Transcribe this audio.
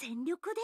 めに全力で